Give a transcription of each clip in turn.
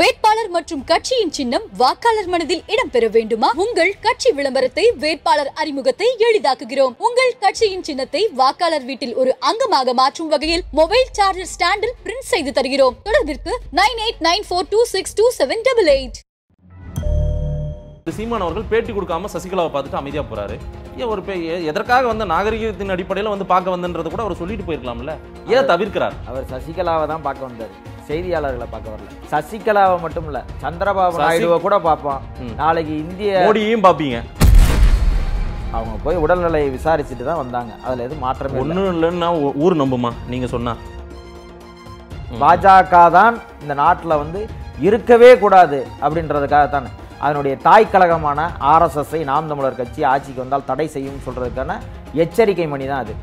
வேட்பாளர் மற்றும் கட்சியின் சின்னம் வாக்காளர் மனதில் இடம்பெற வேண்டுமா உங்கள் கட்சி விளம்பரத்தை வேட்பாளர் அறிமுகத்தை எளிதாக்குகிறோம் உங்கள் கட்சியின் சின்னத்தை வாக்காளர் வீட்டில் ஒரு அங்கமாக மாற்றும் வகையில் மொபைல் சார்ஜர் ஸ்டாண்டில் பிரிண்ட் செய்து தருகிறோம் தொடர்பிற்கு nine eight nine four two six two seven double eight Seeman அவர்கள் பேட்டி கொடுக்காம சசிகலாவை பார்த்துட்டு அமைதியாக போறாரு ஏன் ஒரு எதற்காக வந்து நாகரிகத்தின் அடிப்படையில் வந்து பார்க்க வந்தன்றது கூட அவர் சொல்லிட்டு போயிருக்கலாம்ல ஏன் தவிர்க்கிறார் அவர் சசிகலாவை தான் பார்க்க வந்தார் செய்தியாளர்களை பார்க்க வரல சசிகலாவை மட்டும் இல்ல சந்திரபாபு நாயுடுவை கூட பார்ப்போம் நாளைக்கு இந்திய மோடியையும் பார்ப்பீங்க அவங்க போய் உடல்நிலையை விசாரிச்சுட்டு தான் வந்தாங்க அதில் எதுவும் மாற்றம் ஒன்றும் இல்லைன்னா ஊர் நம்புமா நீங்கள் சொன்னால் பாஜக தான் இந்த நாட்டில் வந்து இருக்கவே கூடாது அப்படின்றதுக்காக தானே அதனுடைய தாய் கழகமான ஆர்எஸ்எஸ்ஐ நாம் தமிழர் கட்சி ஆட்சிக்கு வந்தால் தடை செய்யும் சொல்றதுக்கான எச்சரிக்கை மணி தான் அது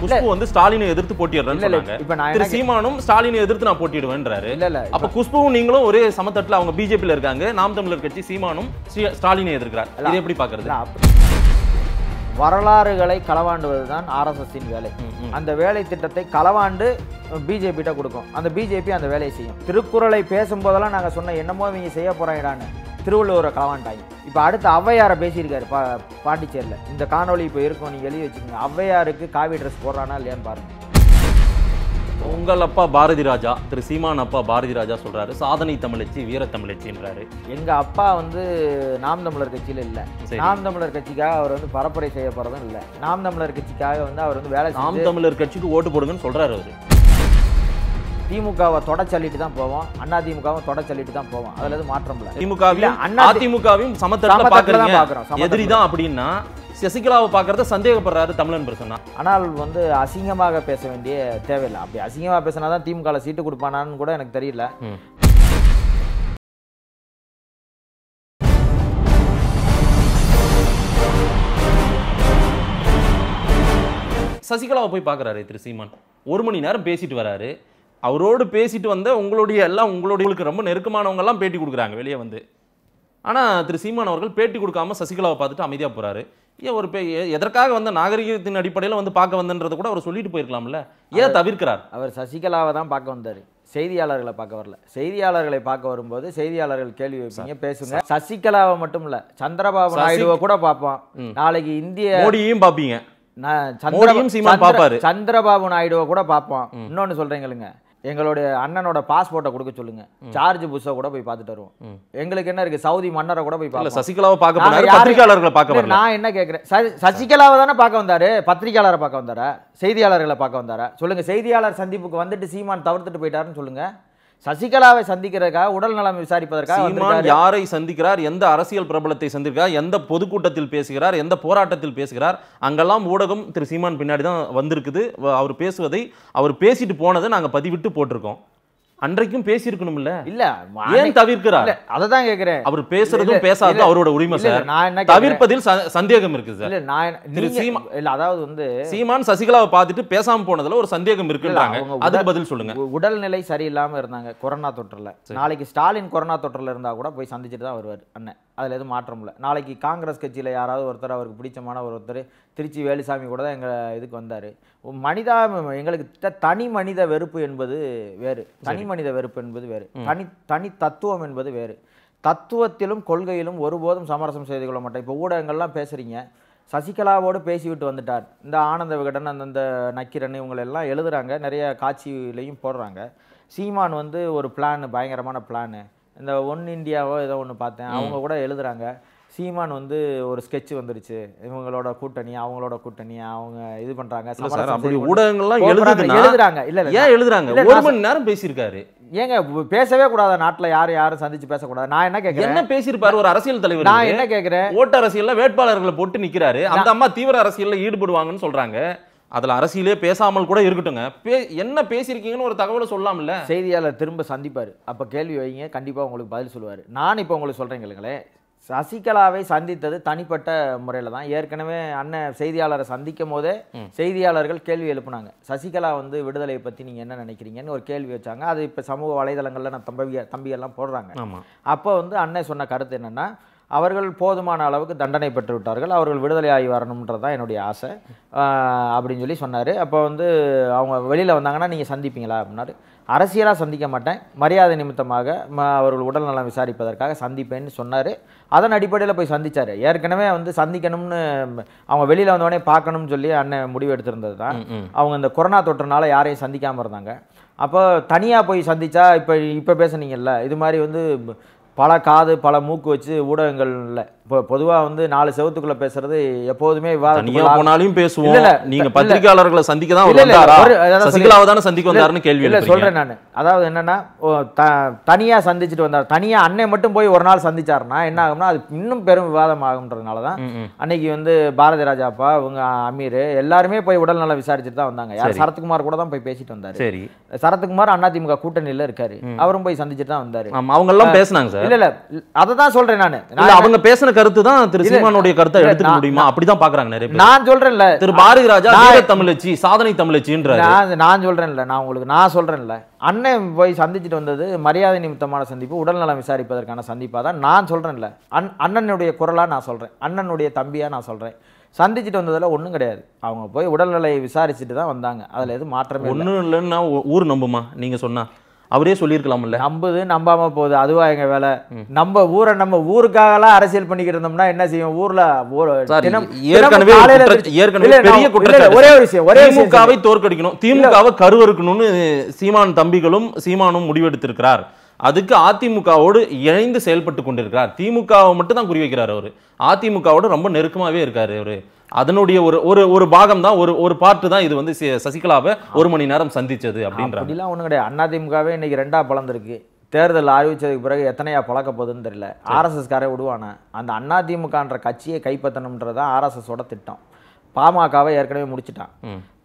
குஷ்பு வந்து ஸ்டாலினை எதிர்த்து போட்டிடுறேன் சீமானும் ஸ்டாலினை எதிர்த்து நான் போட்டிடுவேன்றாரு அப்ப குஷ்புவும் நீங்களும் ஒரே சமத்தட்டுல அவங்க பிஜேபியில இருக்காங்க நாம் தமிழர் கட்சி சீமானும் ஸ்டாலினை எதிர்க்கிறார் எப்படி பாக்குறது வரலாறுகளை களவாண்டுவது தான் ஆர்எஸ்எஸின் வேலை அந்த வேலை திட்டத்தை களவாண்டு பிஜேபிகிட்ட கொடுக்கும் அந்த பிஜேபி அந்த வேலையை செய்யும் திருக்குறளை பேசும்போதெல்லாம் நாங்கள் சொன்ன என்னமோ இவங்க செய்ய போகிறாங்கடான்னு திருவள்ளுவரை களவாண்டாங்க இப்போ அடுத்து ஔவையாரை பேசியிருக்காரு பா பாண்டிச்சேரியில் இந்த காணொலி இப்போ இருக்கும் நீங்கள் எழுதி வச்சுக்கோங்க ஔவையாருக்கு காவி ட்ரெஸ் போடுறானா இல்லையான்னு பாருங்கள் உங்கள் அப்பா பாரதி ராஜா திரு சீமான் அப்பா பாரதி ராஜா சொல்கிறாரு சாதனை தமிழச்சி வீர தமிழச்சின்றாரு எங்கள் அப்பா வந்து நாம் தமிழர் கட்சியில் இல்லை நாம் தமிழர் கட்சிக்காக அவர் வந்து பரப்புரை செய்ய போகிறதும் இல்லை நாம் தமிழர் கட்சிக்காக வந்து அவர் வந்து வேலை நாம் தமிழர் கட்சிக்கு ஓட்டு போடுங்கன்னு சொல்கிறாரு அவர் திமுகவை தொடச்சல்லிட்டு தான் போவோம் அண்ணா திமுகவும் தொடச்சல்லிட்டு தான் போவோம் அதில் எதுவும் மாற்றம் இல்லை திமுகவையும் அதிமுகவையும் சமத்தரத்தில் பார்க்குறோம் எதிரி தான் அப்படின்னா சசிகலாவை பார்க்கறத சந்தேகப்படுறாரு தமிழன் பிரசன்னா ஆனால் வந்து அசிங்கமாக பேச வேண்டிய தேவையில்லை அப்படி அசிங்கமாக பேசினா தான் திமுக சீட்டு கொடுப்பானான்னு கூட எனக்கு தெரியல சசிகலாவை போய் பார்க்குறாரு திரு சீமான் ஒரு மணி நேரம் பேசிட்டு வராரு அவரோடு பேசிட்டு வந்த உங்களுடைய எல்லாம் உங்களுடைய ரொம்ப நெருக்கமானவங்கெல்லாம் பேட்டி கொடுக்குறாங்க வெளியே வந்து ஆனால் திரு சீமான் அவர்கள் பேட்டி கொடுக்காம சசிகலாவை பார்த்துட்டு அமைதியாக போகிறாரு ஏன் ஒரு எதற்காக வந்த நாகரிகத்தின் அடிப்படையில் வந்து பார்க்க வந்தன்றது கூட அவர் சொல்லிட்டு போயிருக்கலாம்ல ஏன் தவிர்க்கிறார் அவர் சசிகலாவை தான் பார்க்க வந்தார் செய்தியாளர்களை பார்க்க வரல செய்தியாளர்களை பார்க்க வரும்போது செய்தியாளர்கள் கேள்வி வைப்பீங்க பேசுங்க சசிகலாவை மட்டும் இல்ல சந்திரபாபு நாயுடுவை கூட பார்ப்போம் நாளைக்கு இந்திய மோடியும் பார்ப்பீங்க சந்திரபாபு நாயுடுவை கூட பார்ப்போம் இன்னொன்னு சொல்றீங்களுங்க எங்களுடைய அண்ணனோட பாஸ்போர்ட்டை கொடுக்க சொல்லுங்க சார்ஜ் புஷை கூட போய் பார்த்துட்டு வருவோம் எங்களுக்கு என்ன இருக்கு சவுதி மன்னரை கூட போய் பார்க்கல சசிகலாவை பார்க்க பத்திரிகையாளர்களை பார்க்க நான் என்ன கேட்கிறேன் சசிகலாவை தானே பார்க்க வந்தாரு பத்திரிகையாளரை பார்க்க வந்தாரா செய்தியாளர்களை பார்க்க வந்தாரா சொல்லுங்க செய்தியாளர் சந்திப்புக்கு வந்துட்டு சீமான் தவிர்த்துட்டு போயிட்டாருன்னு சொல்லுங்க சசிகலாவை சந்திக்கிறதுக்காக உடல் நலம் விசாரிப்பதற்காக யாரை சந்திக்கிறார் எந்த அரசியல் பிரபலத்தை சந்திக்கிறார் எந்த பொதுக்கூட்டத்தில் பேசுகிறார் எந்த போராட்டத்தில் பேசுகிறார் அங்கெல்லாம் ஊடகம் திரு சீமான் பின்னாடி தான் வந்திருக்குது அவர் பேசுவதை அவர் பேசிட்டு போனதை நாங்கள் பதிவிட்டு போட்டிருக்கோம் அன்றைக்கும் பேசியிருக்கணும்ல இல்ல இல்ல ஏன் தவிர்க்கிறார் அததான் கேக்குறேன் அவர் பேசுறதும் பேசாதது அவரோட உரிமை சார் நான் தவிர்ப்பதில் சந்தேகம் இருக்கு சார் நான் திரு இல்ல அதாவது வந்து சீமான் சசிகலாவை பார்த்துட்டு பேசாம போனதுல ஒரு சந்தேகம் இருக்குன்றாங்க அதுக்கு பதில் சொல்லுங்க உடல்நிலை சரியில்லாம இருந்தாங்க கொரோனா தொற்றுல நாளைக்கு ஸ்டாலின் கொரோனா தொற்றுல இருந்தா கூட போய் சந்திச்சுட்டு தான் வருவார் அண்ணன் அதுல எதுவும் மாற்றம் இல்லை நாளைக்கு காங்கிரஸ் கட்சியில யாராவது ஒருத்தர் அவருக்கு பிடிச்சமான ஒருத்தர் திருச்சி வேலுசாமி கூட தான் எங்கள் இதுக்கு வந்தார் மனிதா எங்களுக்கு தனி மனித வெறுப்பு என்பது வேறு தனி மனித வெறுப்பு என்பது வேறு தனி தனி தத்துவம் என்பது வேறு தத்துவத்திலும் கொள்கையிலும் ஒருபோதும் சமரசம் செய்து கொள்ள மாட்டேன் இப்போ ஊடகங்கள்லாம் பேசுகிறீங்க சசிகலாவோடு பேசிவிட்டு வந்துட்டார் இந்த ஆனந்த விகடன் அந்தந்த நக்கிரன் இவங்களெல்லாம் எழுதுகிறாங்க நிறைய காட்சியிலையும் போடுறாங்க சீமான் வந்து ஒரு பிளான் பயங்கரமான பிளான் இந்த ஒன் இந்தியாவோ ஏதோ ஒன்று பார்த்தேன் அவங்க கூட எழுதுகிறாங்க சீமான் வந்து ஒரு ஸ்கெட்ச் வந்துருச்சு இவங்களோட கூட்டணி அவங்களோட கூட்டணி அவங்க இது பண்றாங்க அப்படி ஊடகங்கள்லாம் எழுதுறாங்க இல்ல ஏன் எழுதுறாங்க ஒரு மணி நேரம் பேசியிருக்காரு ஏங்க பேசவே கூடாத நாட்டுல யாரு யாரும் சந்திச்சு பேசக்கூடாது நான் என்ன கேட்கறேன் என்ன பேசியிருப்பாரு ஒரு அரசியல் தலைவர் நான் என்ன கேக்குறேன் ஓட்ட அரசியல்ல வேட்பாளர்களை போட்டு நிக்கிறாரு அந்த அம்மா தீவிர அரசியல்ல ஈடுபடுவாங்கன்னு சொல்றாங்க அதுல அரசியலே பேசாமல் கூட இருக்கட்டும் பே என்ன பேசியிருக்கீங்கன்னு ஒரு தகவலை சொல்லாமல்ல செய்தியாளர் திரும்ப சந்திப்பாரு அப்ப கேள்வி வைங்க கண்டிப்பா உங்களுக்கு பதில் சொல்லுவாரு நான் இப்ப உங்களுக்கு கேளுங்களேன் சசிகலாவை சந்தித்தது தனிப்பட்ட முறையில் தான் ஏற்கனவே அண்ணன் செய்தியாளரை சந்திக்கும் போதே செய்தியாளர்கள் கேள்வி எழுப்புனாங்க சசிகலா வந்து விடுதலையை பற்றி நீங்கள் என்ன நினைக்கிறீங்கன்னு ஒரு கேள்வி வச்சாங்க அது இப்போ சமூக வலைதளங்களில் நான் தம்பி தம்பியெல்லாம் போடுறாங்க அப்போ வந்து அண்ணன் சொன்ன கருத்து என்னென்னா அவர்கள் போதுமான அளவுக்கு தண்டனை பெற்று விட்டார்கள் அவர்கள் விடுதலை ஆகி வரணுன்றது தான் என்னுடைய ஆசை அப்படின்னு சொல்லி சொன்னார் அப்போ வந்து அவங்க வெளியில் வந்தாங்கன்னா நீங்கள் சந்திப்பீங்களா அப்படின்னாரு அரசியலாக சந்திக்க மாட்டேன் மரியாதை நிமித்தமாக அவர்கள் உடல் நலம் விசாரிப்பதற்காக சந்திப்பேன்னு சொன்னார் அதன் அடிப்படையில் போய் சந்தித்தார் ஏற்கனவே வந்து சந்திக்கணும்னு அவங்க வெளியில் வந்தவொடனே பார்க்கணும்னு சொல்லி அண்ணன் முடிவு எடுத்திருந்தது தான் அவங்க இந்த கொரோனா தொற்றுனால யாரையும் சந்திக்காமல் இருந்தாங்க அப்போ தனியாக போய் சந்தித்தா இப்போ இப்போ பேசுனீங்கல்ல இது மாதிரி வந்து பல காது பல மூக்கு வச்சு ஊடகங்கள் இல்லை இப்போ பொதுவாக வந்து நாலு செவத்துக்குள்ள பேசுறது எப்போதுமே போனாலும் பேசுவோம் நீங்க பத்திரிகையாளர்களை சந்திக்க தான் சந்திக்க வந்தாருன்னு கேள்வி இல்லை சொல்றேன் நான் அதாவது என்னன்னா தனியா சந்திச்சுட்டு வந்தார் தனியா அன்னை மட்டும் போய் ஒரு நாள் சந்திச்சாருன்னா என்ன ஆகும்னா அது இன்னும் பெரும் விவாதம் ஆகுன்றதுனாலதான் தான் அன்னைக்கு வந்து பாரதி ராஜா அப்பா அவங்க அமீர் எல்லாருமே போய் உடல் நலம் விசாரிச்சுட்டு தான் வந்தாங்க யார் சரத்குமார் கூட தான் போய் பேசிட்டு வந்தாரு சரி சரத்குமார் அதிமுக கூட்டணியில இருக்காரு அவரும் போய் சந்திச்சுட்டு தான் வந்தாரு அவங்க எல்லாம் பேசினாங்க சார் இல்ல இல்ல அதை தான் சொல்றேன் நான் அவங்க பேசின கருத்து தான் திரு சீமானுடைய கருத்தை எடுத்துக்க முடியுமா அப்படிதான் பாக்குறாங்க நிறைய பேர் நான் சொல்றேன்ல திரு பாரதி ராஜா தமிழச்சி சாதனை தமிழச்சின்ற நான் சொல்றேன்ல நான் உங்களுக்கு நான் சொல்றேன்ல அண்ணன் போய் சந்திச்சுட்டு வந்தது மரியாதை நிமித்தமான சந்திப்பு உடல்நலம் விசாரிப்பதற்கான சந்திப்பாக தான் நான் சொல்றேன்ல அண் அண்ணனுடைய குரலாக நான் சொல்றேன் அண்ணனுடைய தம்பியாக நான் சொல்றேன் சந்திச்சுட்டு வந்ததில் ஒன்றும் கிடையாது அவங்க போய் உடல்நிலையை விசாரிச்சுட்டு தான் வந்தாங்க அதில் எதுவும் மாற்றம் ஒன்றும் இல்லைன்னா ஊர் நம்புமா நீங்கள் சொன்னால் அவரே சொல்லியிருக்கலாம்ல நம்புது நம்பாம போகுது அதுவா எங்க வேலை நம்ம ஊரை நம்ம ஊருக்காகலாம் அரசியல் பண்ணிக்கிட்டு இருந்தோம்னா என்ன செய்யும் ஊர்ல ஏற்கனவே பெரிய ஒரே ஒரு விஷயம் ஒரே திமுகவை தோற்கடிக்கணும் திமுகவை கருவறுக்கணும்னு சீமான் தம்பிகளும் சீமானும் முடிவெடுத்திருக்கிறார் அதுக்கு அதிமுகவோடு இணைந்து செயல்பட்டு கொண்டிருக்கிறார் திமுகவை மட்டும் தான் குறிவைக்கிறார் அவர் அதிமுகவோடு ரொம்ப நெருக்கமாகவே இருக்கார் அவர் அதனுடைய ஒரு ஒரு ஒரு பாகம் தான் ஒரு ஒரு பார்ட்டு தான் இது வந்து சசிகலாவை ஒரு மணி நேரம் சந்தித்தது அப்படின்ற அப்படிலாம் ஒன்றும் கிடையாது அதிமுகவே இன்னைக்கு ரெண்டா பலந்திருக்கு தேர்தல் அறிவித்ததுக்கு பிறகு எத்தனையா பழக்க போகுதுன்னு தெரியல ஆர்எஸ்எஸ்காரே விடுவானே அந்த அதிமுகன்ற கட்சியை கைப்பற்றணுன்றது தான் ஆர்எஸ்எஸோட திட்டம் பாமகவை ஏற்கனவே முடிச்சிட்டான்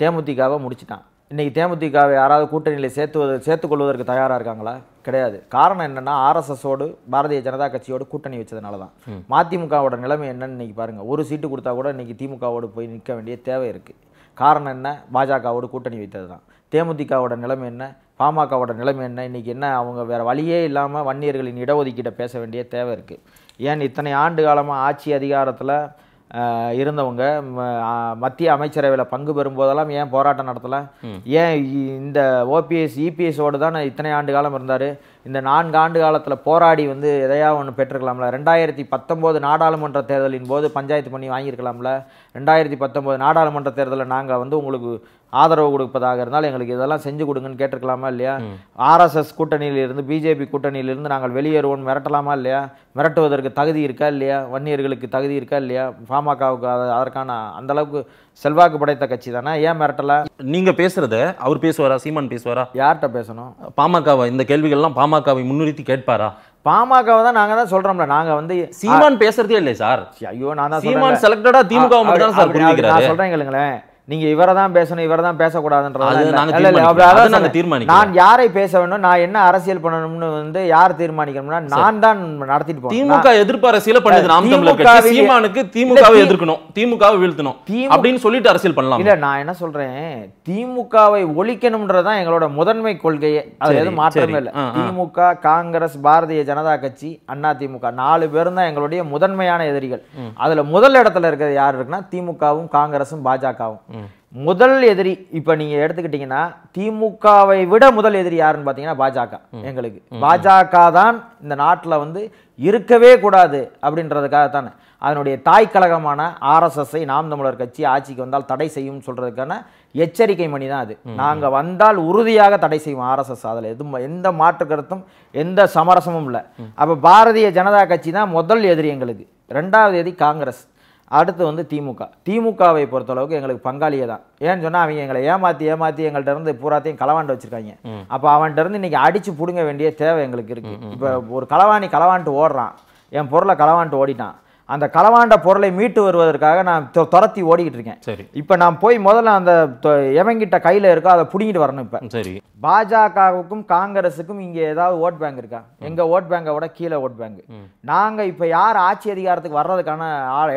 தேமுதிகவை முடிச்சிட்டான் இன்றைக்கி தேமுதிகவை யாராவது கூட்டணியில் சேர்த்துவது சேர்த்துக்கொள்வதற்கு தயாராக இருக்காங்களா கிடையாது காரணம் என்னென்னா ஆர்எஸ்எஸோடு பாரதிய ஜனதா கட்சியோடு கூட்டணி வச்சதுனால தான் மதிமுகவோட நிலைமை என்னன்னு இன்றைக்கி பாருங்கள் ஒரு சீட்டு கொடுத்தா கூட இன்றைக்கி திமுகவோடு போய் நிற்க வேண்டிய தேவை இருக்குது காரணம் என்ன பாஜகவோடு கூட்டணி வைத்தது தான் தேமுதிகவோட நிலைமை என்ன பாமகவோட நிலைமை என்ன இன்றைக்கி என்ன அவங்க வேறு வழியே இல்லாமல் வன்னியர்களின் இடஒதுக்கீட்டை பேச வேண்டிய தேவை இருக்குது ஏன் இத்தனை ஆண்டு காலமாக ஆட்சி அதிகாரத்தில் இருந்தவங்க மத்திய அமைச்சரவையில் பங்கு பெறும்போதெல்லாம் ஏன் போராட்டம் நடத்தலை ஏன் இந்த ஓபிஎஸ் இபிஎஸோடு தான் இத்தனை ஆண்டு காலம் இருந்தார் இந்த நான்கு ஆண்டு காலத்தில் போராடி வந்து எதையா ஒன்று பெற்றுக்கலாம்ல ரெண்டாயிரத்தி பத்தொம்போது நாடாளுமன்ற தேர்தலின் போது பஞ்சாயத்து பண்ணி வாங்கியிருக்கலாம்ல ரெண்டாயிரத்தி பத்தொம்போது நாடாளுமன்ற தேர்தலில் நாங்கள் வந்து உங்களுக்கு ஆதரவு கொடுப்பதாக இருந்தால் எங்களுக்கு இதெல்லாம் செஞ்சு கொடுங்கன்னு கேட்டிருக்கலாமா இல்லையா ஆர்எஸ்எஸ் கூட்டணியிலிருந்து பிஜேபி கூட்டணியிலிருந்து நாங்கள் வெளியேறுவோம் மிரட்டலாமா இல்லையா மிரட்டுவதற்கு தகுதி இருக்கா இல்லையா வன்னியர்களுக்கு தகுதி இருக்கா இல்லையா பாமகவுக்கு அதற்கான அந்தளவுக்கு செல்வாக்கு படைத்த கட்சி தானே ஏன் மிரட்டல நீங்க பேசுறத அவர் பேசுவாரா சீமான் பேசுவாரா யார்கிட்ட பேசணும் பாமகவை இந்த கேள்விகள்லாம் பாமகவை முன்னிறுத்தி கேட்பாரா பாமக தான் நாங்க தான் சொல்றோம்ல நாங்க வந்து சீமான் பேசுறதே இல்லையா சார் ஐயோ நான் தான் சீமான் செலக்டடா திமுக மட்டும் தான் சார் நான் சொல்றேன் கேளுங்களேன் நீங்க இவரை தான் பேசணும் இவரை தான் பேசக்கூடாதுன்றது நான் யாரை பேச வேணும் நான் என்ன அரசியல் பண்ணணும்னு வந்து யார் தீர்மானிக்கணும்னா நான் தான் நடத்திட்டு போறேன் திமுக எதிர்ப்பு அரசியல பண்ணுது சீமானுக்கு திமுகவை எதிர்க்கணும் திமுகவை வீழ்த்தணும் அப்படின்னு சொல்லிட்டு அரசியல் பண்ணலாம் இல்ல நான் என்ன சொல்றேன் திமுகவை ஒழிக்கணும்ன்றதான் எங்களோட முதன்மை கொள்கையே அது எதுவும் மாற்றமே இல்ல திமுக காங்கிரஸ் பாரதிய ஜனதா கட்சி அண்ணா திமுக நாலு பேரும் தான் எங்களுடைய முதன்மையான எதிரிகள் அதுல முதல் இடத்துல இருக்கிறது யார் இருக்குன்னா திமுகவும் காங்கிரசும் பாஜகவும் முதல் எதிரி இப்போ நீங்கள் எடுத்துக்கிட்டிங்கன்னா திமுகவை விட முதல் எதிரி யாருன்னு பார்த்தீங்கன்னா பாஜக எங்களுக்கு பாஜக தான் இந்த நாட்டில் வந்து இருக்கவே கூடாது அப்படின்றதுக்காக தானே அதனுடைய தாய் கழகமான ஆர்எஸ்எஸ்ஐ நாம் தமிழர் கட்சி ஆட்சிக்கு வந்தால் தடை செய்யும் சொல்கிறதுக்கான எச்சரிக்கை மணி தான் அது நாங்கள் வந்தால் உறுதியாக தடை செய்வோம் ஆர்எஸ்எஸ் அதில் எதுவும் எந்த மாற்று கருத்தும் எந்த சமரசமும் இல்லை அப்போ பாரதிய ஜனதா கட்சி தான் முதல் எதிரி எங்களுக்கு ரெண்டாவது எதிரி காங்கிரஸ் அடுத்து வந்து திமுக திமுகவை பொறுத்தளவுக்கு எங்களுக்கு பங்காளியே தான் ஏன்னு சொன்னால் அவங்க எங்களை ஏமாற்றி ஏமாற்றி எங்கள்கிட்ட இருந்து பூராத்தையும் களவாண்டு வச்சுருக்காங்க அப்போ அவன்கிட்ட இருந்து இன்றைக்கி அடித்து பிடுங்க வேண்டிய தேவை எங்களுக்கு இருக்குது இப்போ ஒரு களவாணி களவான்ட்டு ஓடுறான் என் பொருளை களவான்ட்டு ஓடிட்டான் அந்த களவாண்ட பொருளை மீட்டு வருவதற்காக நான் துரத்தி ஓடிக்கிட்டு இருக்கேன் சரி இப்போ நான் போய் முதல்ல அந்த எவங்கிட்ட கையில் இருக்கோ அதை பிடிங்கிட்டு வரணும் இப்போ சரி பாஜகவுக்கும் காங்கிரஸுக்கும் இங்கே ஏதாவது ஓட் பேங்க் இருக்கா எங்கள் ஓட் பேங்கை விட கீழே ஓட் பேங்க் நாங்கள் இப்போ யார் ஆட்சி அதிகாரத்துக்கு வர்றதுக்கான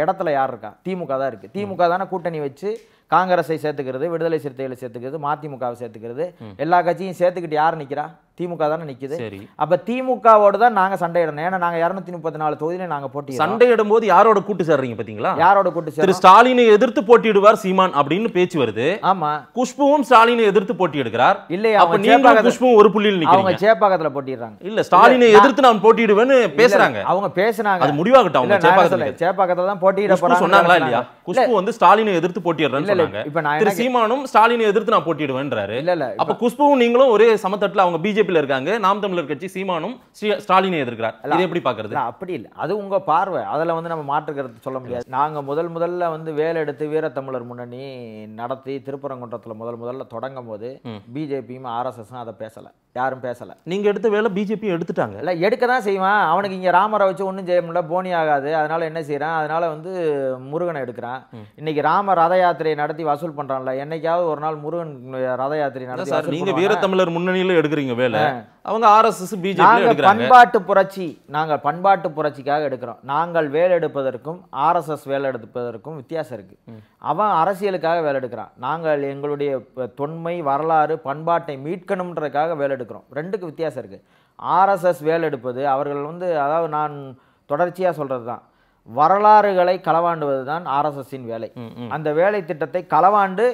இடத்துல யார் இருக்கா திமுக தான் இருக்குது திமுக தானே கூட்டணி வச்சு காங்கிரஸை சேர்த்துக்கிறது விடுதலை சிறுத்தைகளை சேர்த்துக்கிறது மதிமுகவை சேர்த்துக்கிறது எல்லா கட்சியும் சேர்த்துக்கிட்டு யார் நிற்கிறா திமுக தானே நிற்குது சரி அப்போ திமுகவோட தான் நாங்கள் சண்டையிடணும் ஏன்னா நாங்கள் இரநூத்தி முப்பத்தி நாலு தொகுதியில் நாங்கள் போட்டி சண்டையிடும் போது யாரோட கூட்டு சேர்றீங்க பார்த்தீங்களா யாரோட கூட்டு சேர் ஸ்டாலினை எதிர்த்து போட்டியிடுவார் சீமான் அப்படின்னு பேச்சு வருது ஆமாம் குஷ்புவும் ஸ்டாலினை எதிர்த்து போட்டியிடுகிறார் இல்லை அப்போ நீங்க குஷ்புவும் ஒரு புள்ளியில் நிற்கும் அவங்க சேப்பாக்கத்தில் போட்டிடுறாங்க இல்லை ஸ்டாலினை எதிர்த்து நான் போட்டியிடுவேன்னு பேசுகிறாங்க அவங்க பேசுனாங்க அது முடிவாகட்டும் அவங்க சேப்பாக்கத்தில் சேப்பாக்கத்தில் தான் போட்டியிட போறாங்க சொன்னாங்களா இல்லையா குஷ்பு வந்து ஸ்டாலினை எதிர்த்து போட்டியிடுறேன்னு சொன்னாங்க இப்போ நான் சீமானும் ஸ்டாலினை எதிர்த்து நான் போட்டியிடுவேன்றாரு இல்லை இல்லை அப்போ குஷ்புவும் நீங்களும் ஒரே சமத்தட்டில் அவங்க பிஜேபி பிஜேபியில் இருக்காங்க நாம் தமிழர் கட்சி சீமானும் ஸ்டாலினை எதிர்க்கிறார் எப்படி பார்க்கறது அப்படி இல்லை அது உங்கள் பார்வை அதில் வந்து நம்ம மாற்றுக்கிறது சொல்ல முடியாது நாங்கள் முதல் முதல்ல வந்து வேலை எடுத்து வீரத்தமிழர் முன்னணி நடத்தி திருப்பரங்குன்றத்தில் முதல் முதல்ல தொடங்கும் போது பிஜேபியும் ஆர்எஸ்எஸும் அதை பேசலை யாரும் பேசலை நீங்கள் எடுத்த வேலை பிஜேபி எடுத்துட்டாங்க இல்லை எடுக்க தான் செய்வான் அவனுக்கு இங்கே ராமரை வச்சு ஒன்றும் செய்ய முடியல போனி ஆகாது அதனால என்ன செய்கிறான் அதனால வந்து முருகனை எடுக்கிறான் இன்னைக்கு ராம ரத யாத்திரையை நடத்தி வசூல் பண்ணுறான்ல என்னைக்காவது ஒரு நாள் முருகன் ரத யாத்திரை நடத்தி நீங்கள் வீரத்தமிழர் முன்னணியில் எடுக்கிறீங்க வேலை எடுக்கல அவங்க ஆர்எஸ்எஸ் பிஜேபி பண்பாட்டு புரட்சி நாங்கள் பண்பாட்டு புரட்சிக்காக எடுக்கிறோம் நாங்கள் வேலை எடுப்பதற்கும் ஆர்எஸ்எஸ் வேலை எடுப்பதற்கும் வித்தியாசம் இருக்கு அவன் அரசியலுக்காக வேலை எடுக்கிறான் நாங்கள் எங்களுடைய தொன்மை வரலாறு பண்பாட்டை மீட்கணுன்றதுக்காக வேலை எடுக்கிறோம் ரெண்டுக்கு வித்தியாசம் இருக்கு ஆர்எஸ்எஸ் வேலை எடுப்பது அவர்கள் வந்து அதாவது நான் தொடர்ச்சியாக சொல்கிறது தான் வரலாறுகளை களவாண்டுவது தான் ஆர்எஸ்எஸ்ஸின் வேலை அந்த வேலை திட்டத்தை களவாண்டு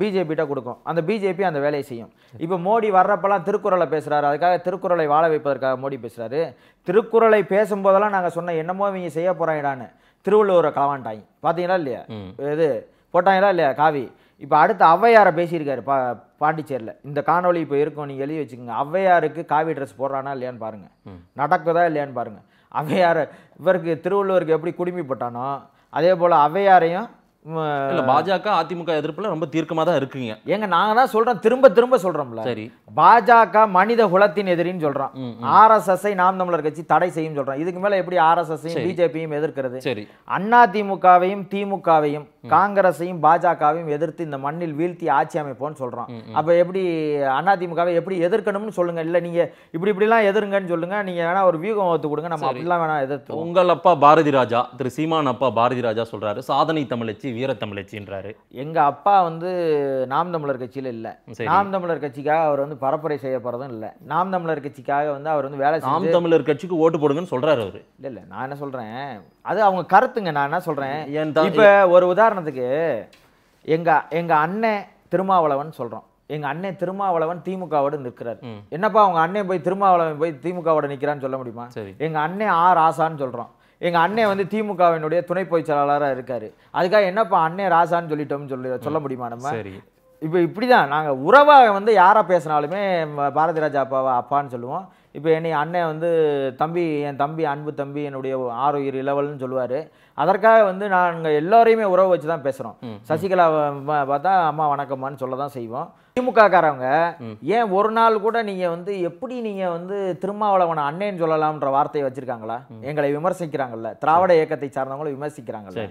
பிஜேபிகிட்ட கொடுக்கும் அந்த பிஜேபி அந்த வேலையை செய்யும் இப்போ மோடி வர்றப்பெல்லாம் திருக்குறளை பேசுகிறாரு அதுக்காக திருக்குறளை வாழ வைப்பதற்காக மோடி பேசுகிறாரு திருக்குறளை பேசும்போதெல்லாம் நாங்கள் சொன்ன என்னமோ இவங்க செய்ய போகிறாங்கடான்னு திருவள்ளுவரை களவாண்டாங்க பார்த்தீங்களா இல்லையா இது போட்டாங்களா இல்லையா காவி இப்போ அடுத்து ஔவையாரை பேசியிருக்காரு பா பாண்டிச்சேரியில் இந்த காணொலி இப்போ இருக்கும் நீங்கள் எழுதி வச்சுக்கோங்க ஔவையாருக்கு காவி ட்ரெஸ் போடுறானா இல்லையான்னு பாருங்கள் நடக்குதா இல்லையான்னு பாருங்கள் ஔவையாரை இவருக்கு திருவள்ளுவருக்கு எப்படி குடுமி போட்டானோ அதே போல் ஔவையாரையும் பாஜக அதிமுக எதிர்ப்புல ரொம்ப தீர்க்கமா தான் இருக்குங்க ஏங்க நாங்க தான் சொல்றோம் திரும்ப திரும்ப சொல்றோம்ல சரி பாஜக மனித குலத்தின் எதிரின்னு சொல்றோம் ஆர்எஸ்எஸ்ஐ நாம் தமிழர் கட்சி தடை செய்யும் சொல்றோம் இதுக்கு மேல எப்படி எஸ் பிஜேபியும் எதிர்க்கிறது சரி அண்ணா திமுகவையும் திமுகவையும் காங்கிரஸையும் பாஜகவையும் எதிர்த்து இந்த மண்ணில் வீழ்த்தி ஆட்சி அமைப்போம்னு சொல்றோம் அப்ப எப்படி அண்ணா திமுகவை எப்படி எதிர்க்கணும்னு சொல்லுங்க இல்ல நீங்க இப்படி இப்படி எல்லாம் எதிருங்கன்னு சொல்லுங்க நீங்க வேணா ஒரு வியூகம் வகுத்து கொடுங்க நம்ம அப்படிலாம் வேணா எதிர்த்து உங்கள் அப்பா பாரதி ராஜா திரு சீமான் அப்பா பாரதி ராஜா சொல்றாரு சாதனை தமிழச்சி வீரத்தமிழச்சின்றாரு எங்கள் அப்பா வந்து நாம் தமிழர் கட்சியில் இல்லை நாம் தமிழர் கட்சிக்காக அவர் வந்து பரப்புரை செய்ய போகிறதும் இல்லை நாம் தமிழர் கட்சிக்காக வந்து அவர் வந்து வேலை நாம் தமிழர் கட்சிக்கு ஓட்டு போடுங்கன்னு சொல்கிறாரு அவர் இல்லை இல்லை நான் என்ன சொல்கிறேன் அது அவங்க கருத்துங்க நான் என்ன சொல்கிறேன் இப்போ ஒரு உதாரணத்துக்கு எங்கள் எங்கள் அண்ணன் திருமாவளவன் சொல்கிறோம் எங்கள் அண்ணன் திருமாவளவன் திமுகவோடு நிற்கிறார் என்னப்பா அவங்க அண்ணன் போய் திருமாவளவன் போய் திமுகவோட நிற்கிறான்னு சொல்ல முடியுமா சரி எங்கள் அண்ணன் ஆர் ஆசான்னு சொல்கிறோம் எங்கள் அண்ணன் வந்து திமுகவினுடைய துணை பொதுச் செயலாளராக இருக்கார் அதுக்காக என்னப்பா அண்ணன் ராசான்னு சொல்லிட்டோம்னு சொல்லி சொல்ல முடியுமா நம்ம இப்போ இப்படி தான் நாங்கள் உறவாக வந்து யாரை பேசினாலுமே பாரதி ராஜா அப்பாவை அப்பான்னு சொல்லுவோம் இப்போ என்னை அண்ணன் வந்து தம்பி என் தம்பி அன்பு தம்பி என்னுடைய ஆறு உயிர் இளவல்னு சொல்லுவார் அதற்காக வந்து நாங்கள் எல்லோரையுமே உறவு வச்சு தான் பேசுகிறோம் சசிகலா பார்த்தா அம்மா வணக்கம்மான்னு சொல்ல தான் செய்வோம் காரவங்க ஏன் ஒரு நாள் கூட நீங்கள் வந்து எப்படி நீங்கள் வந்து திருமாவளவன் அண்ணேன்னு சொல்லலாம்ன்ற வார்த்தையை வச்சுருக்காங்களா எங்களை விமர்சிக்கிறாங்கல்ல திராவிட இயக்கத்தை சார்ந்தவங்களை விமர்சிக்கிறாங்கல்ல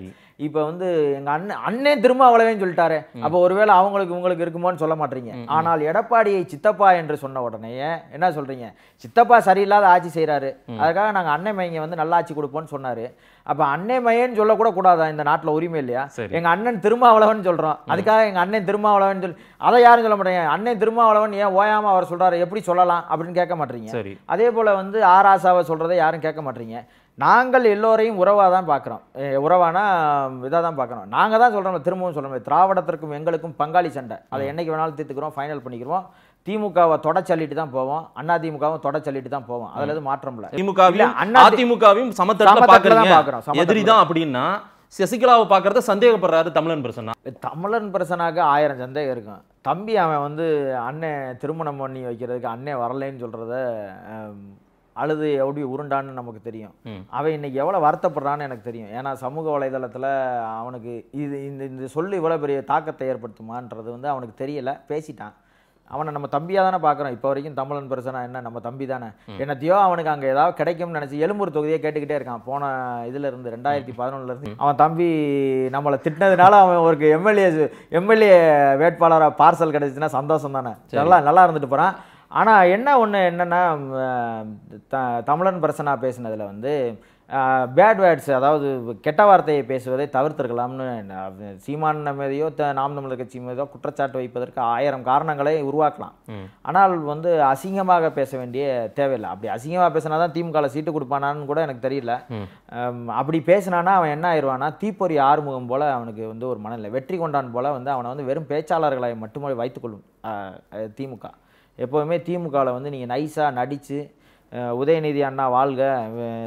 இப்போ வந்து எங்கள் அண்ணன் அண்ணன் திருமாவளவேன்னு சொல்லிட்டாரு அப்போ ஒருவேளை அவங்களுக்கு உங்களுக்கு இருக்குமோன்னு சொல்ல மாட்டீங்க ஆனால் எடப்பாடியை சித்தப்பா என்று சொன்ன உடனே என்ன சொல்கிறீங்க சித்தப்பா சரியில்லாத ஆட்சி செய்கிறாரு அதுக்காக நாங்கள் அண்ணன் மைங்க வந்து நல்லா ஆட்சி கொடுப்போம்னு சொன்னார் அப்போ அன்னை மையன்னு சொல்லக்கூட கூடாதா இந்த நாட்டில் உரிமை இல்லையா எங்கள் அண்ணன் திருமாவளவன் சொல்கிறோம் அதுக்காக எங்கள் அண்ணன் திருமாவளவன் சொல்லி அதை யாரும் சொல்ல மாட்டேங்க அண்ணன் திருமாவளவன் ஏன் ஓயாம அவர் சொல்றாரு எப்படி சொல்லலாம் அப்படின்னு கேட்க மாட்டீங்க அதே போல் வந்து ஆராசாவை சொல்கிறத யாரும் கேட்க மாட்டீங்க நாங்கள் எல்லோரையும் உறவாக தான் பார்க்குறோம் உறவானா இதாக தான் பார்க்குறோம் நாங்கள் தான் சொல்கிறோம் திரும்பவும் சொல்கிறோம் திராவிடத்திற்கும் எங்களுக்கும் பங்காளி சண்டை அதை என்றைக்கு வேணாலும் தீர்த்துக்கிறோம் ஃபைனல் பண்ணிக்கிறோம் திமுகவை தொடச்சல்லிட்டு தான் போவோம் அண்ணா திமுகவும் தொடச்சல்லிட்டு தான் போவோம் அதுல எதுவும் மாற்றம் இல்ல திமுகவையும் அதிமுகவும் சமத்தளத்தில் பார்க்குறோம் எதிரி தான் அப்படின்னா சசிகலாவை பாக்குறத சந்தேகப்படுறாரு தமிழன் பிரசனா தமிழன் பிரசனாக ஆயிரம் சந்தேகம் இருக்கும் தம்பி அவன் வந்து அண்ணன் திருமணம் பண்ணி வைக்கிறதுக்கு அண்ணன் வரலைன்னு சொல்கிறத அழுது எப்படி உருண்டான்னு நமக்கு தெரியும் அவன் இன்னைக்கு எவ்வளோ வருத்தப்படுறான்னு எனக்கு தெரியும் ஏன்னா சமூக வலைதளத்தில் அவனுக்கு இது இந்த இந்த சொல்லு இவ்வளோ பெரிய தாக்கத்தை ஏற்படுத்துமான்றது வந்து அவனுக்கு தெரியலை பேசிட்டான் அவனை நம்ம தம்பியாக தானே பார்க்குறோம் இப்போ வரைக்கும் தமிழன் பிரசனா என்ன நம்ம தம்பி தானே என்ன தியோ அவனுக்கு அங்கே ஏதாவது கிடைக்கும்னு நினச்சி எலும்பூர் தொகுதியே கேட்டுக்கிட்டே இருக்கான் போன இதில் இருந்து ரெண்டாயிரத்தி பதினொன்னுலேருந்து அவன் தம்பி நம்மளை திட்டினதுனால அவன் ஒரு எம்எல்ஏ எம்எல்ஏ வேட்பாளராக பார்சல் கிடச்சிச்சுன்னா சந்தோஷம் தானே நல்லா நல்லா இருந்துட்டு போகிறான் ஆனால் என்ன ஒன்று என்னென்னா த தமிழன் பிரசனா பேசினதில் வந்து பேட் வேர்ட்ஸ் அதாவது கெட்ட வார்த்தையை பேசுவதை தவிர்த்திருக்கலாம்னு சீமான மீதையோ த நாம் தமிழர் கட்சி மீதோ குற்றச்சாட்டு வைப்பதற்கு ஆயிரம் காரணங்களை உருவாக்கலாம் ஆனால் வந்து அசிங்கமாக பேச வேண்டிய தேவையில்லை அப்படி அசிங்கமாக பேசினா தான் திமுகவில் சீட்டு கொடுப்பானான்னு கூட எனக்கு தெரியல அப்படி பேசினானா அவன் என்ன ஆயிடுவானா தீப்பொறி ஆறுமுகம் போல் அவனுக்கு வந்து ஒரு மனநிலை வெற்றி கொண்டான் போல் வந்து அவனை வந்து வெறும் பேச்சாளர்களை மட்டுமே வைத்துக்கொள்ளும் திமுக எப்போவுமே திமுகவில் வந்து நீங்கள் நைஸாக நடித்து உதயநிதி அண்ணா வாழ்க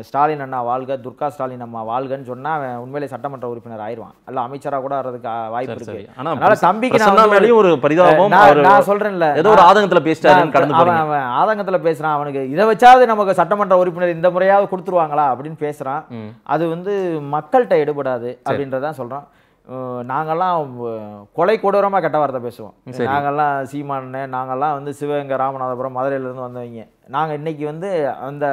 ஸ்டாலின் அண்ணா வாழ்க துர்கா ஸ்டாலின் அம்மா வாழ்கன்னு சொன்னா உண்மையிலே சட்டமன்ற உறுப்பினர் ஆயிடுவான் அல்ல அமைச்சராக கூட வர்றதுக்கு வாய்ப்பு இருக்கு அதனால தம்பிக்கு நான் ஒரு பரிதாபம் நான் சொல்றேன்ல ஏதோ ஒரு ஆதங்கத்துல பேசிட்டாரு அவன் அவன் ஆதங்கத்துல பேசுறான் அவனுக்கு இதை வச்சாவது நமக்கு சட்டமன்ற உறுப்பினர் இந்த முறையாவது கொடுத்துருவாங்களா அப்படின்னு பேசுறான் அது வந்து மக்கள்கிட்ட எடுபடாது அப்படின்றதான் சொல்றான் நாங்கள்லாம் கொலை கொடூரமாக கெட்ட வார்த்தை பேசுவோம் நாங்கள்லாம் சீமானு நாங்கள்லாம் வந்து சிவகங்கை ராமநாதபுரம் மதுரையிலேருந்து வந்தவங்க நாங்கள் இன்றைக்கி வந்து அந்த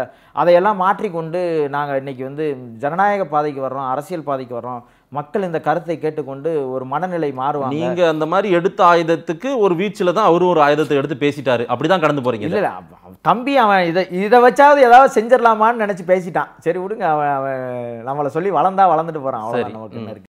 அதையெல்லாம் மாற்றிக்கொண்டு நாங்கள் இன்றைக்கி வந்து ஜனநாயக பாதைக்கு வர்றோம் அரசியல் பாதைக்கு வர்றோம் மக்கள் இந்த கருத்தை கேட்டுக்கொண்டு ஒரு மனநிலை மாறுவாங்க நீங்க அந்த மாதிரி எடுத்த ஆயுதத்துக்கு ஒரு வீச்சில் தான் அவரு ஒரு ஆயுதத்தை எடுத்து பேசிட்டாரு அப்படிதான் கடந்து போறீங்க இல்லை தம்பி அவன் இதை இதை வச்சாவது ஏதாவது செஞ்சிடலாமான்னு நினைச்சு பேசிட்டான் சரி விடுங்க அவன் அவன் நம்மளை சொல்லி வளர்ந்தா வளர்ந்துட்டு போறான் அவ்வளோ நமக்கு